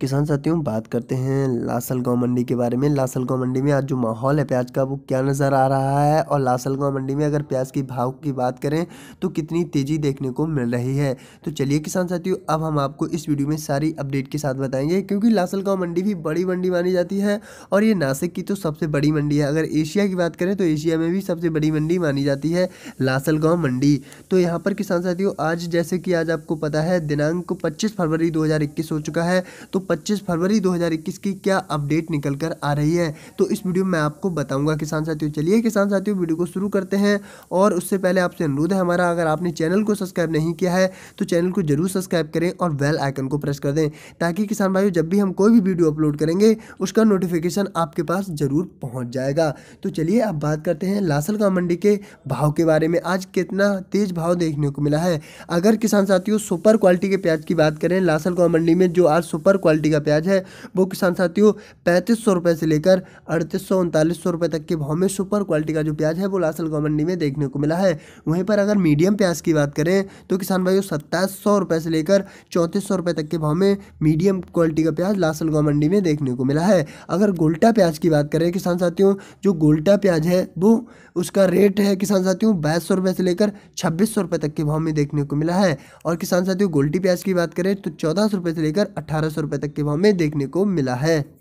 किसान साथियों बात करते हैं गांव मंडी के बारे में गांव मंडी में आज जो माहौल है प्याज का वो क्या नज़र आ रहा है और गांव मंडी में अगर प्याज की भाव की बात करें तो कितनी तेज़ी देखने को मिल रही है तो चलिए किसान साथियों अब हम आपको इस वीडियो में सारी अपडेट के साथ बताएंगे क्योंकि गाँव मंडी भी बड़ी मंडी मानी जाती है और ये नासिक की तो सबसे बड़ी मंडी है अगर एशिया की बात करें तो एशिया में भी सबसे बड़ी मंडी मानी जाती है लासलगांव मंडी तो यहाँ पर किसान साथियों आज जैसे कि आज आपको पता है दिनांक पच्चीस फरवरी दो हो चुका है तो 25 फरवरी 2021 की क्या अपडेट निकल कर आ रही है तो इस वीडियो में आपको बताऊंगा किसान साथियों चलिए किसान साथियों वीडियो को शुरू करते हैं और उससे पहले आपसे अनुरोध है हमारा अगर आपने चैनल को सब्सक्राइब नहीं किया है तो चैनल को जरूर सब्सक्राइब करें और बेल आइकन को प्रेस कर दें ताकि किसान भाइयों जब भी हम कोई भी वीडियो अपलोड करेंगे उसका नोटिफिकेशन आपके पास ज़रूर पहुँच जाएगा तो चलिए आप बात करते हैं लासल का मंडी के भाव के बारे में आज कितना तेज़ भाव देखने को मिला है अगर किसान साथियों सुपर क्वालिटी के प्याज की बात करें लासल का मंडी में जो आज सुपर क्वालिटी क्वालिटी का प्याज है वो किसान साथियों पैंतीस सौ रुपये से लेकर अड़तीस सौ उनतालीस सौ रुपये तक के भाव में सुपर क्वालिटी का जो प्याज है वो लासल गौ मंडी में देखने को मिला है वहीं पर अगर मीडियम प्याज की बात करें तो किसान भाइयों सत्ताईस सौ रुपये से लेकर चौंतीस सौ रुपये तक के भाव में मीडियम क्वालिटी का प्याज लासल गौ मंडी में देखने को मिला है अगर गोल्टा प्याज की बात करें किसान साथियों जो गोल्टा प्याज है वो उसका रेट है किसान साथियों बाईस सौ रुपये से लेकर छब्बीस सौ रुपये तक के भाव में देखने को मिला है और किसान साथियों गोल्टी प्याज की बात करें तो चौदह सौ रुपये से लेकर अठारह सौ रुपये तक पर्सपेक्टिव हमें देखने को मिला है